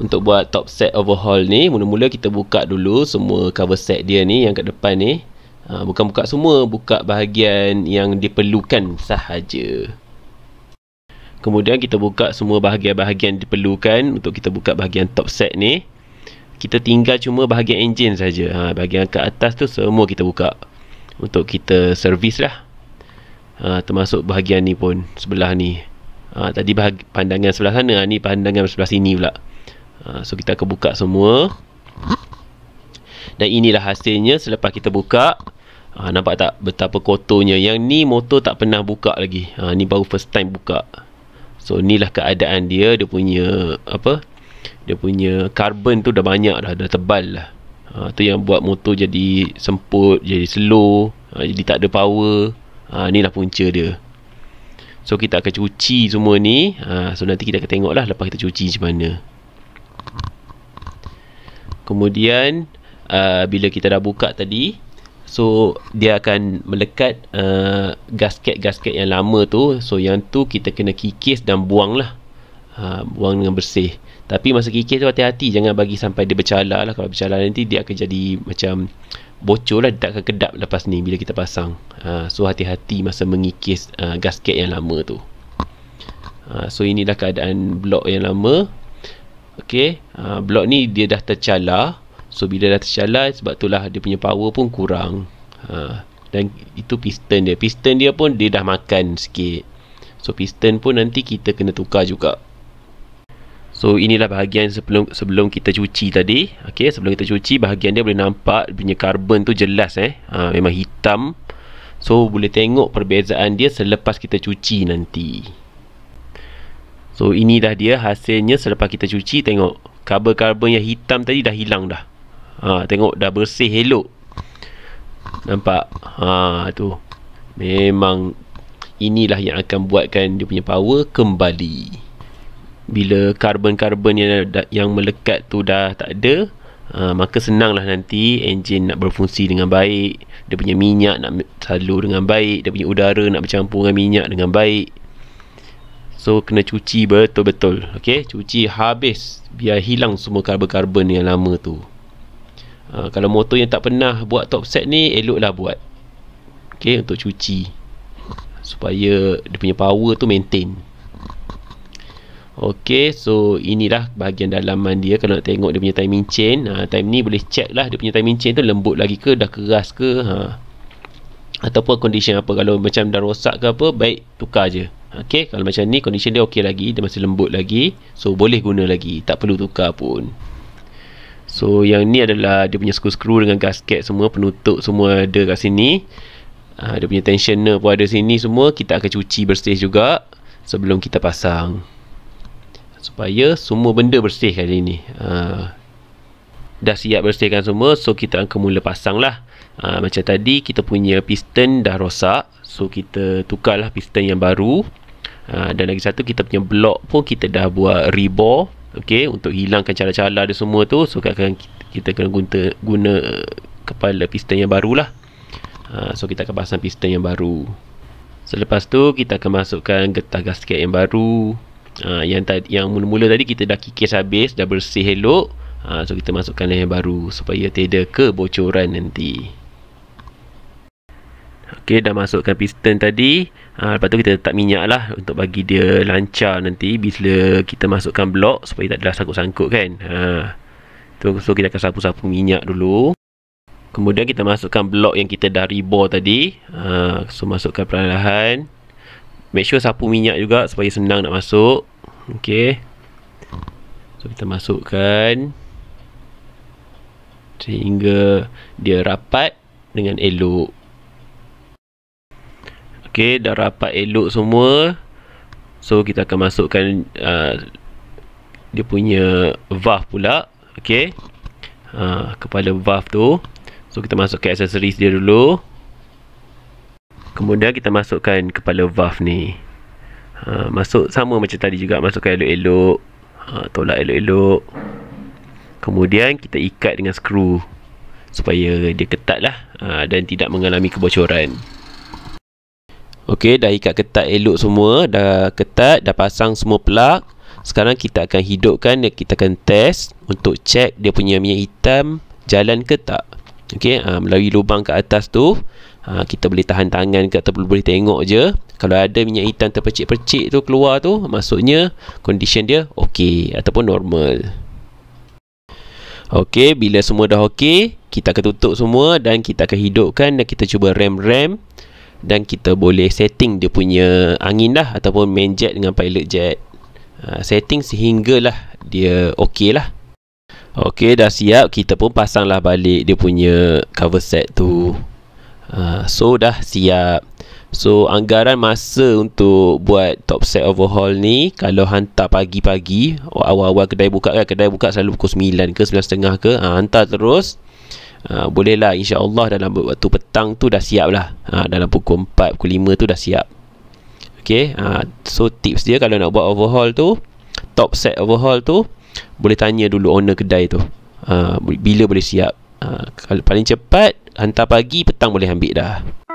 untuk buat top set overhaul ni mula-mula kita buka dulu semua cover set dia ni yang kat depan ni ha, bukan buka semua buka bahagian yang diperlukan sahaja kemudian kita buka semua bahagian-bahagian diperlukan untuk kita buka bahagian top set ni kita tinggal cuma bahagian engine sahaja ha, bahagian kat atas tu semua kita buka untuk kita servis lah ha, termasuk bahagian ni pun sebelah ni ha, tadi pandangan sebelah sana ha, ni pandangan sebelah sini pula Ah, so kita akan buka semua Dan inilah hasilnya selepas kita buka ha, Nampak tak betapa kotornya Yang ni motor tak pernah buka lagi ha, Ni baru first time buka So inilah keadaan dia Dia punya apa Dia punya carbon tu dah banyak dah Dah tebal lah ha, Tu yang buat motor jadi semput Jadi slow ha, Jadi tak ada power ha, Inilah punca dia So kita akan cuci semua ni ha, So nanti kita akan tengok lah Lepas kita cuci macam mana Kemudian uh, bila kita dah buka tadi so dia akan melekat uh, gasket-gasket yang lama tu so yang tu kita kena kikis dan buang lah uh, buang dengan bersih tapi masa kikis tu hati-hati jangan bagi sampai dia bercalar lah kalau bercalar nanti dia akan jadi macam bocor lah dia tak akan kedap lepas ni bila kita pasang uh, so hati-hati masa mengikis uh, gasket yang lama tu uh, so inilah keadaan blok yang lama ok uh, ah, blok ni dia dah tercalar so bila dah tercalar sebab itulah dia punya power pun kurang uh, dan itu piston dia piston dia pun dia dah makan sikit so piston pun nanti kita kena tukar juga So inilah bahagian sebelum sebelum kita cuci tadi. Okey, sebelum kita cuci bahagian dia boleh nampak punya karbon tu jelas eh. Ha, memang hitam. So boleh tengok perbezaan dia selepas kita cuci nanti. So ini dah dia hasilnya selepas kita cuci tengok Karbon-karbon yang hitam tadi dah hilang dah ha, Tengok dah bersih elok Nampak ha, tu Memang inilah yang akan buatkan dia punya power kembali Bila karbon-karbon yang, yang melekat tu dah tak ada Uh, maka senanglah nanti enjin nak berfungsi dengan baik dia punya minyak nak salur dengan baik dia punya udara nak bercampur dengan minyak dengan baik So kena cuci betul-betul Okay cuci habis Biar hilang semua karbon-karbon yang lama tu ha, Kalau motor yang tak pernah buat top set ni Eloklah buat Okay untuk cuci Supaya dia punya power tu maintain Okay so inilah bahagian dalaman dia Kalau nak tengok dia punya timing chain ha, Time ni boleh check lah dia punya timing chain tu Lembut lagi ke dah keras ke ha. Ataupun condition apa Kalau macam dah rosak ke apa Baik tukar je Okey, kalau macam ni condition dia okey lagi, dia masih lembut lagi. So boleh guna lagi, tak perlu tukar pun. So yang ni adalah dia punya skru-skru dengan gasket semua, penutup semua ada kat sini. Ah dia punya tensioner pun ada sini semua, kita akan cuci bersih juga sebelum kita pasang. Supaya semua benda bersih kali ni. Ah, dah siap bersihkan semua, so kita akan mula pasanglah. Ah macam tadi kita punya piston dah rosak, so kita tukarlah piston yang baru. Ah, dan lagi satu kita punya blok pun kita dah buat rebor okay? untuk hilangkan cara-cara dia semua tu so kita akan kita kena guna guna kepala piston yang barulah uh, ah, so kita akan pasang piston yang baru selepas tu kita akan masukkan getah gasket yang baru uh, yang tadi yang mula-mula tadi kita dah kikis habis dah bersih elok uh, so kita masukkan yang baru supaya tiada kebocoran nanti Okey, dah masukkan piston tadi. Ha, lepas tu kita letak minyak lah untuk bagi dia lancar nanti bila kita masukkan blok supaya tak ada sangkut-sangkut kan. Ha. Tu, so, kita akan sapu-sapu minyak dulu. Kemudian kita masukkan blok yang kita dah rebor tadi. Ha, so, masukkan perlahan-lahan. Make sure sapu minyak juga supaya senang nak masuk. Okey. So, kita masukkan. Sehingga dia rapat dengan elok. Okey, dah rapat elok semua. So kita akan masukkan uh, dia punya valve pula. Okey. Uh, kepala valve tu. So kita masukkan accessories dia dulu. Kemudian kita masukkan kepala valve ni. Uh, masuk sama macam tadi juga masukkan elok-elok. Uh, tolak elok-elok. Kemudian kita ikat dengan skru supaya dia ketat lah uh, dan tidak mengalami kebocoran. Okey, dah ikat ketat elok semua, dah ketat, dah pasang semua pelak. Sekarang kita akan hidupkan kita akan test untuk check dia punya minyak hitam jalan ke tak. Okey, ha, melalui lubang kat atas tu, ha, kita boleh tahan tangan ke ataupun boleh tengok je. Kalau ada minyak hitam terpercik-percik tu keluar tu, maksudnya condition dia okey ataupun normal. Okey, bila semua dah okey, kita akan tutup semua dan kita akan hidupkan dan kita cuba rem-rem dan kita boleh setting dia punya angin lah ataupun main jet dengan pilot jet uh, setting sehinggalah dia ok lah ok dah siap kita pun pasang lah balik dia punya cover set tu uh, so dah siap so anggaran masa untuk buat top set overhaul ni kalau hantar pagi-pagi awal-awal kedai buka kan kedai buka selalu pukul 9 ke 9.30 ke uh, hantar terus Ha, bolehlah insyaAllah dalam waktu petang tu dah siap lah ha, Dalam pukul 4, pukul 5 tu dah siap Okay ha, So tips dia kalau nak buat overhaul tu Top set overhaul tu Boleh tanya dulu owner kedai tu ha, Bila boleh siap ha, Kalau paling cepat Hantar pagi petang boleh ambil dah